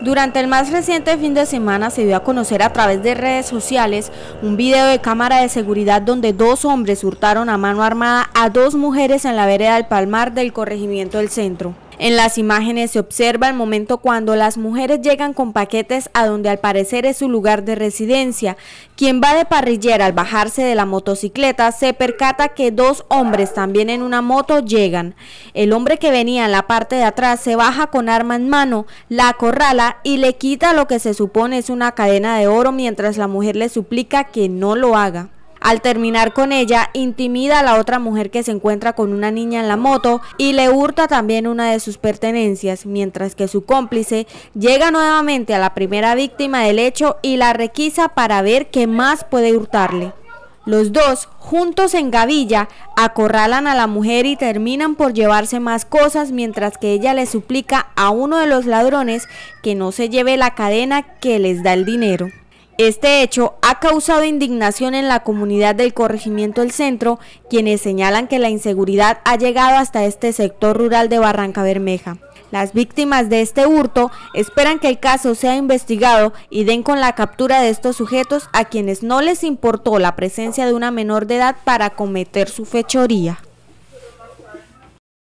Durante el más reciente fin de semana se dio a conocer a través de redes sociales un video de cámara de seguridad donde dos hombres hurtaron a mano armada a dos mujeres en la vereda del Palmar del corregimiento del centro. En las imágenes se observa el momento cuando las mujeres llegan con paquetes a donde al parecer es su lugar de residencia. Quien va de parrillera al bajarse de la motocicleta se percata que dos hombres también en una moto llegan. El hombre que venía en la parte de atrás se baja con arma en mano, la acorrala y le quita lo que se supone es una cadena de oro mientras la mujer le suplica que no lo haga. Al terminar con ella, intimida a la otra mujer que se encuentra con una niña en la moto y le hurta también una de sus pertenencias, mientras que su cómplice llega nuevamente a la primera víctima del hecho y la requisa para ver qué más puede hurtarle. Los dos, juntos en gavilla, acorralan a la mujer y terminan por llevarse más cosas mientras que ella le suplica a uno de los ladrones que no se lleve la cadena que les da el dinero. Este hecho ha causado indignación en la comunidad del corregimiento El Centro, quienes señalan que la inseguridad ha llegado hasta este sector rural de Barranca Bermeja. Las víctimas de este hurto esperan que el caso sea investigado y den con la captura de estos sujetos a quienes no les importó la presencia de una menor de edad para cometer su fechoría.